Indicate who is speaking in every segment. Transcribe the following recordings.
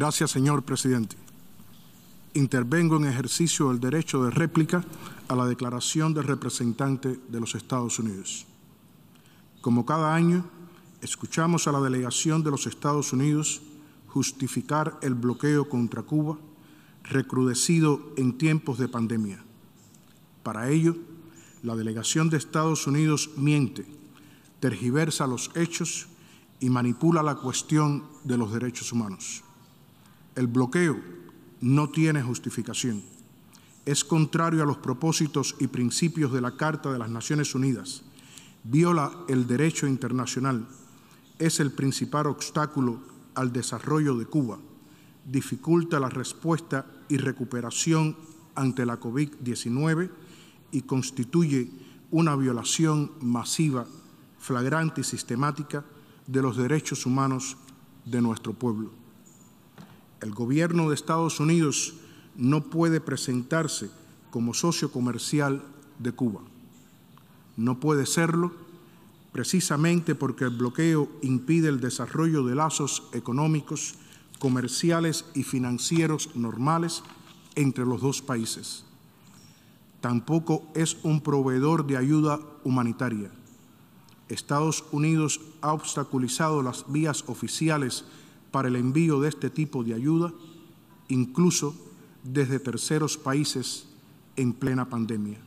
Speaker 1: Gracias, señor presidente. Intervengo en ejercicio del derecho de réplica a la declaración del representante de los Estados Unidos. Como cada año, escuchamos a la delegación de los Estados Unidos justificar el bloqueo contra Cuba, recrudecido en tiempos de pandemia. Para ello, la delegación de Estados Unidos miente, tergiversa los hechos y manipula la cuestión de los derechos humanos. El bloqueo no tiene justificación. Es contrario a los propósitos y principios de la Carta de las Naciones Unidas. Viola el derecho internacional. Es el principal obstáculo al desarrollo de Cuba. Dificulta la respuesta y recuperación ante la COVID-19 y constituye una violación masiva, flagrante y sistemática de los derechos humanos de nuestro pueblo el gobierno de Estados Unidos no puede presentarse como socio comercial de Cuba. No puede serlo precisamente porque el bloqueo impide el desarrollo de lazos económicos, comerciales y financieros normales entre los dos países. Tampoco es un proveedor de ayuda humanitaria. Estados Unidos ha obstaculizado las vías oficiales para el envío de este tipo de ayuda, incluso desde terceros países en plena pandemia.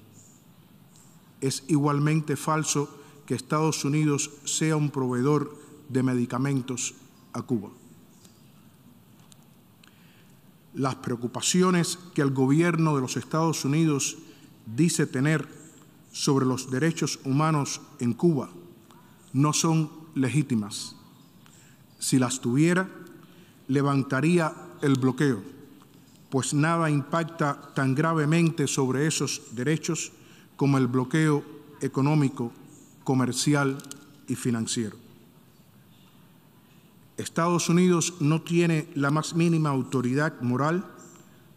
Speaker 1: Es igualmente falso que Estados Unidos sea un proveedor de medicamentos a Cuba. Las preocupaciones que el gobierno de los Estados Unidos dice tener sobre los derechos humanos en Cuba no son legítimas si las tuviera, levantaría el bloqueo, pues nada impacta tan gravemente sobre esos derechos como el bloqueo económico, comercial y financiero. Estados Unidos no tiene la más mínima autoridad moral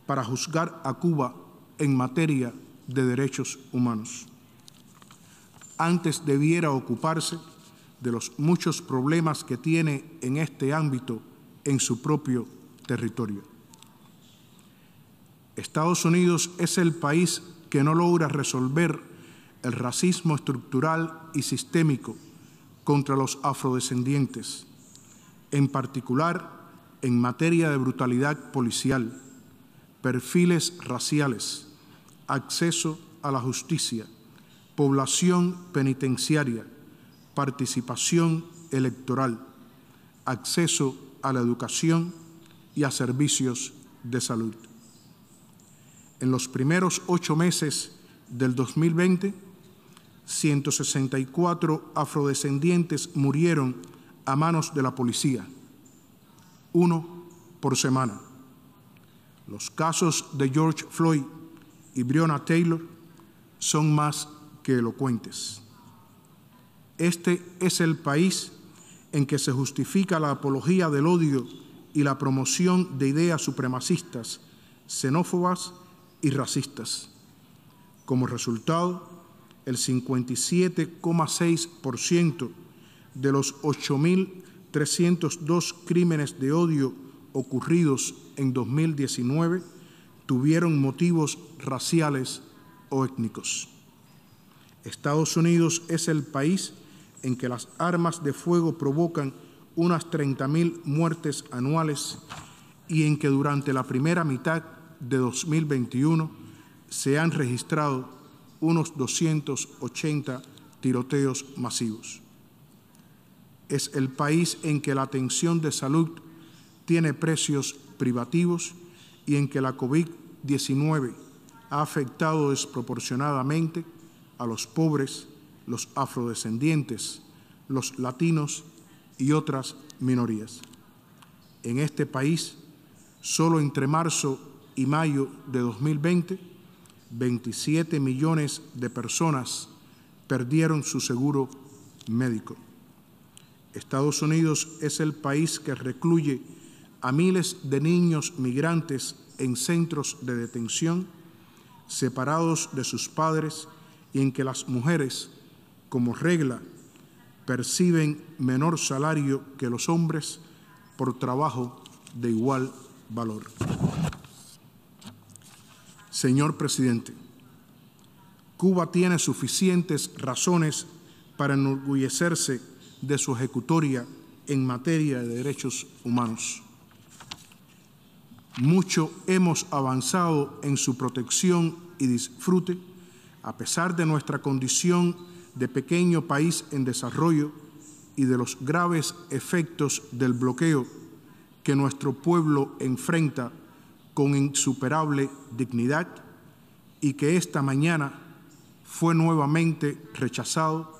Speaker 1: para juzgar a Cuba en materia de derechos humanos. Antes debiera ocuparse de los muchos problemas que tiene en este ámbito en su propio territorio. Estados Unidos es el país que no logra resolver el racismo estructural y sistémico contra los afrodescendientes, en particular en materia de brutalidad policial, perfiles raciales, acceso a la justicia, población penitenciaria, participación electoral, acceso a la educación y a servicios de salud. En los primeros ocho meses del 2020, 164 afrodescendientes murieron a manos de la policía, uno por semana. Los casos de George Floyd y Breonna Taylor son más que elocuentes. Este es el país en que se justifica la apología del odio y la promoción de ideas supremacistas, xenófobas y racistas. Como resultado, el 57,6% de los 8.302 crímenes de odio ocurridos en 2019 tuvieron motivos raciales o étnicos. Estados Unidos es el país en que las armas de fuego provocan unas 30.000 muertes anuales y en que durante la primera mitad de 2021 se han registrado unos 280 tiroteos masivos. Es el país en que la atención de salud tiene precios privativos y en que la COVID-19 ha afectado desproporcionadamente a los pobres, los afrodescendientes, los latinos y otras minorías. En este país, solo entre marzo y mayo de 2020, 27 millones de personas perdieron su seguro médico. Estados Unidos es el país que recluye a miles de niños migrantes en centros de detención, separados de sus padres y en que las mujeres como regla, perciben menor salario que los hombres por trabajo de igual valor. Señor presidente, Cuba tiene suficientes razones para enorgullecerse de su ejecutoria en materia de derechos humanos. Mucho hemos avanzado en su protección y disfrute a pesar de nuestra condición de pequeño país en desarrollo y de los graves efectos del bloqueo que nuestro pueblo enfrenta con insuperable dignidad y que esta mañana fue nuevamente rechazado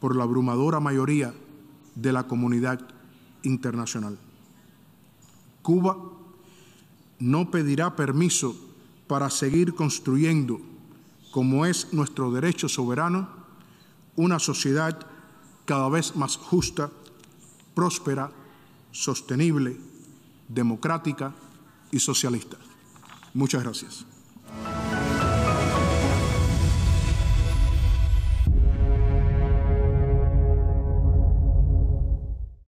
Speaker 1: por la abrumadora mayoría de la comunidad internacional. Cuba no pedirá permiso para seguir construyendo, como es nuestro derecho soberano, una sociedad cada vez más justa, próspera, sostenible, democrática y socialista. Muchas gracias.